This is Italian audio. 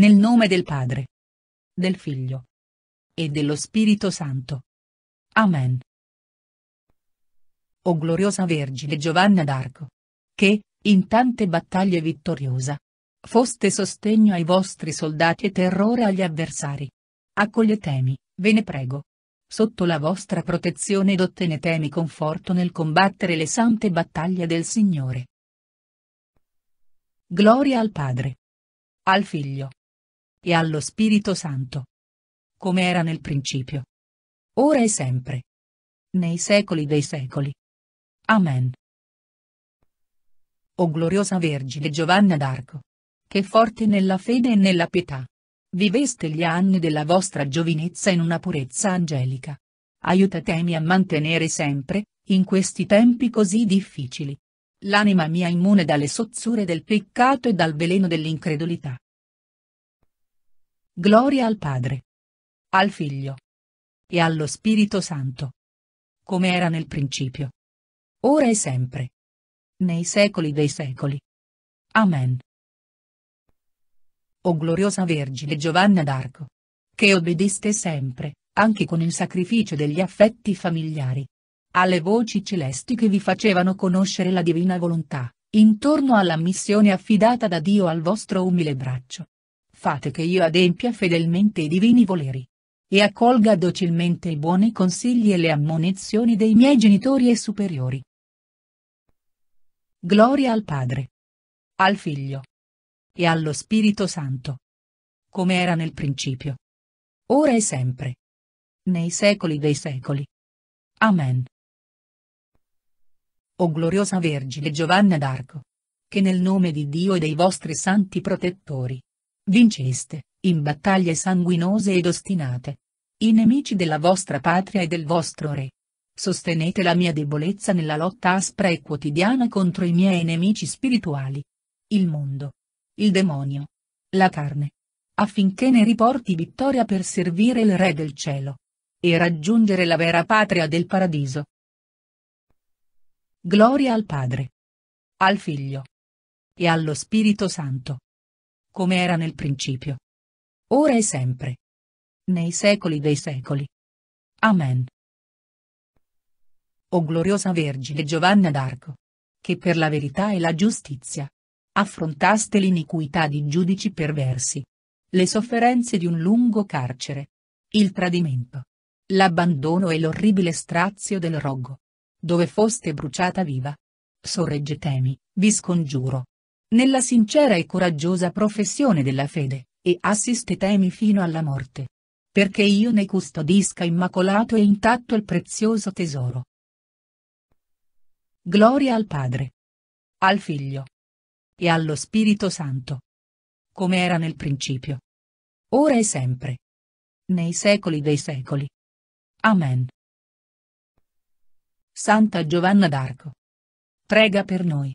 Nel nome del Padre. Del Figlio. E dello Spirito Santo. Amen. O gloriosa Vergine Giovanna d'Arco. Che, in tante battaglie vittoriosa. Foste sostegno ai vostri soldati e terrore agli avversari. Accoglietemi, ve ne prego. Sotto la vostra protezione ed ottenetemi conforto nel combattere le sante battaglie del Signore. Gloria al Padre. Al Figlio e allo Spirito Santo. Come era nel principio. Ora e sempre. Nei secoli dei secoli. Amen. O gloriosa Vergine Giovanna d'Arco! Che forte nella fede e nella pietà! Viveste gli anni della vostra giovinezza in una purezza angelica. Aiutatemi a mantenere sempre, in questi tempi così difficili, l'anima mia immune dalle sozzure del peccato e dal veleno dell'incredulità. Gloria al Padre, al Figlio e allo Spirito Santo, come era nel principio, ora e sempre, nei secoli dei secoli. Amen. O gloriosa Vergine Giovanna d'Arco, che obbediste sempre, anche con il sacrificio degli affetti familiari, alle voci celesti che vi facevano conoscere la divina volontà, intorno alla missione affidata da Dio al vostro umile braccio fate che io adempia fedelmente i divini voleri. E accolga docilmente i buoni consigli e le ammonizioni dei miei genitori e superiori. Gloria al Padre. Al Figlio. E allo Spirito Santo. Come era nel principio. Ora e sempre. Nei secoli dei secoli. Amen. O gloriosa Vergine Giovanna d'Arco. Che nel nome di Dio e dei vostri santi protettori Vinceste, in battaglie sanguinose ed ostinate. I nemici della vostra patria e del vostro re. Sostenete la mia debolezza nella lotta aspra e quotidiana contro i miei nemici spirituali. Il mondo. Il demonio. La carne. Affinché ne riporti vittoria per servire il Re del cielo. E raggiungere la vera patria del paradiso. Gloria al Padre. Al Figlio. E allo Spirito Santo come era nel principio. Ora e sempre. Nei secoli dei secoli. Amen. O gloriosa Vergine Giovanna d'Arco. Che per la verità e la giustizia. Affrontaste l'iniquità di giudici perversi. Le sofferenze di un lungo carcere. Il tradimento. L'abbandono e l'orribile strazio del rogo. Dove foste bruciata viva. Sorreggetemi, vi scongiuro, nella sincera e coraggiosa professione della fede, e assistetemi fino alla morte. Perché io ne custodisca immacolato e intatto il prezioso tesoro. Gloria al Padre, al Figlio e allo Spirito Santo, come era nel principio, ora e sempre, nei secoli dei secoli. Amen. Santa Giovanna d'Arco, prega per noi.